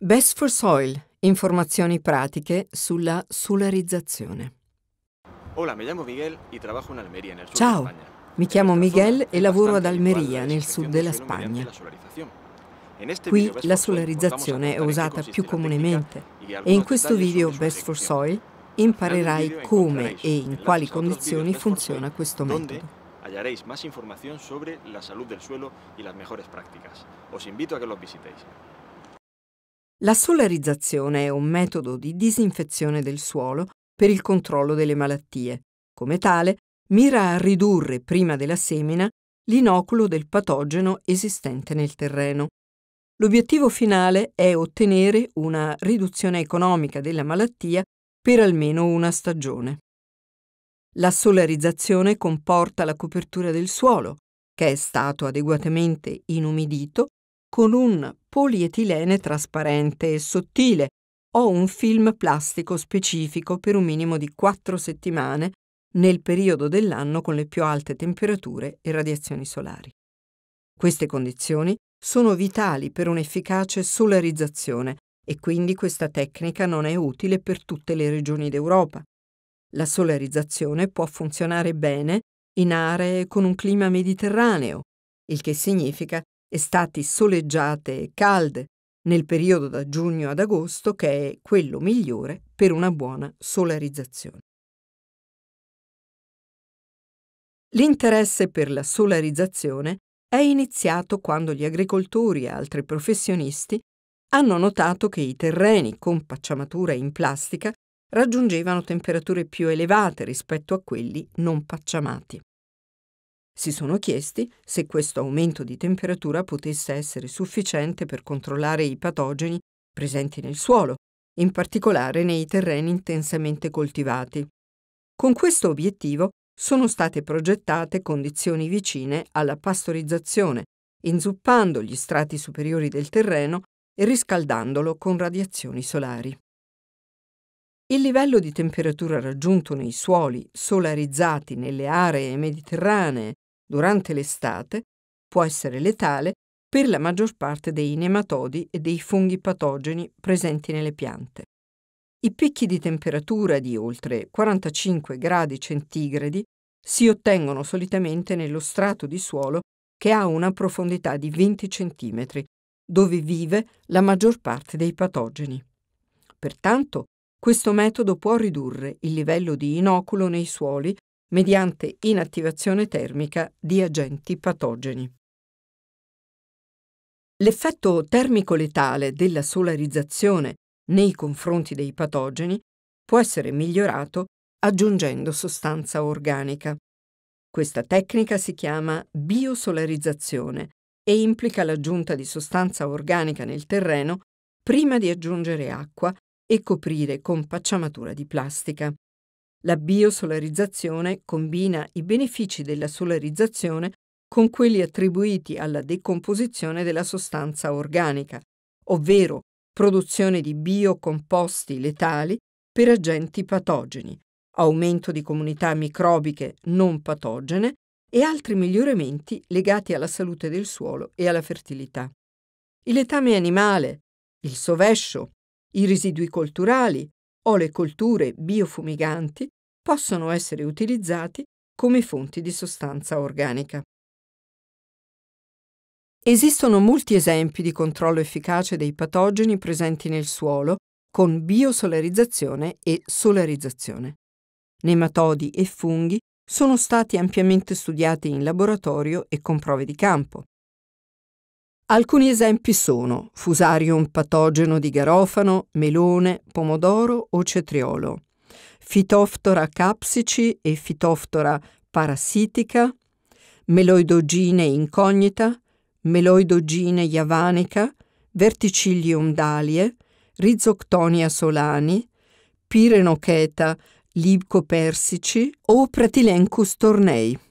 Best for Soil, informazioni pratiche sulla solarizzazione. Ciao, mi chiamo Miguel e lavoro ad Almeria, nel sud della Spagna. Qui la solarizzazione è usata più comunemente e in questo video Best for Soil imparerai come e in quali condizioni funziona questo metodo. Hallaréis más información sobre la salud del suelo y las mejores prácticas. Os invito a que los visitéis. La solarizzazione è un metodo di disinfezione del suolo per il controllo delle malattie. Come tale, mira a ridurre prima della semina l'inoculo del patogeno esistente nel terreno. L'obiettivo finale è ottenere una riduzione economica della malattia per almeno una stagione. La solarizzazione comporta la copertura del suolo, che è stato adeguatamente inumidito con un polietilene trasparente e sottile o un film plastico specifico per un minimo di quattro settimane nel periodo dell'anno con le più alte temperature e radiazioni solari. Queste condizioni sono vitali per un'efficace solarizzazione e quindi questa tecnica non è utile per tutte le regioni d'Europa. La solarizzazione può funzionare bene in aree con un clima mediterraneo, il che significa estati soleggiate e calde nel periodo da giugno ad agosto che è quello migliore per una buona solarizzazione. L'interesse per la solarizzazione è iniziato quando gli agricoltori e altri professionisti hanno notato che i terreni con pacciamatura in plastica raggiungevano temperature più elevate rispetto a quelli non pacciamati. Si sono chiesti se questo aumento di temperatura potesse essere sufficiente per controllare i patogeni presenti nel suolo, in particolare nei terreni intensamente coltivati. Con questo obiettivo sono state progettate condizioni vicine alla pastorizzazione, inzuppando gli strati superiori del terreno e riscaldandolo con radiazioni solari. Il livello di temperatura raggiunto nei suoli solarizzati nelle aree mediterranee durante l'estate può essere letale per la maggior parte dei nematodi e dei funghi patogeni presenti nelle piante. I picchi di temperatura di oltre 45 gradi centigradi si ottengono solitamente nello strato di suolo che ha una profondità di 20 cm, dove vive la maggior parte dei patogeni. Pertanto, questo metodo può ridurre il livello di inoculo nei suoli mediante inattivazione termica di agenti patogeni. L'effetto termico letale della solarizzazione nei confronti dei patogeni può essere migliorato aggiungendo sostanza organica. Questa tecnica si chiama biosolarizzazione e implica l'aggiunta di sostanza organica nel terreno prima di aggiungere acqua e coprire con pacciamatura di plastica. La biosolarizzazione combina i benefici della solarizzazione con quelli attribuiti alla decomposizione della sostanza organica, ovvero produzione di biocomposti letali per agenti patogeni, aumento di comunità microbiche non patogene e altri miglioramenti legati alla salute del suolo e alla fertilità. Il letame animale, il sovescio, i residui culturali, o le colture biofumiganti possono essere utilizzati come fonti di sostanza organica. Esistono molti esempi di controllo efficace dei patogeni presenti nel suolo con biosolarizzazione e solarizzazione. Nematodi e funghi sono stati ampiamente studiati in laboratorio e con prove di campo. Alcuni esempi sono fusarium patogeno di garofano, melone, pomodoro o cetriolo, fitoftora capsici e fitoftora parassitica, meloidogine incognita, meloidogine javanica, verticillium dalie, rizoctonia solani, pirenocheta libcopersici o pratilencus tornei.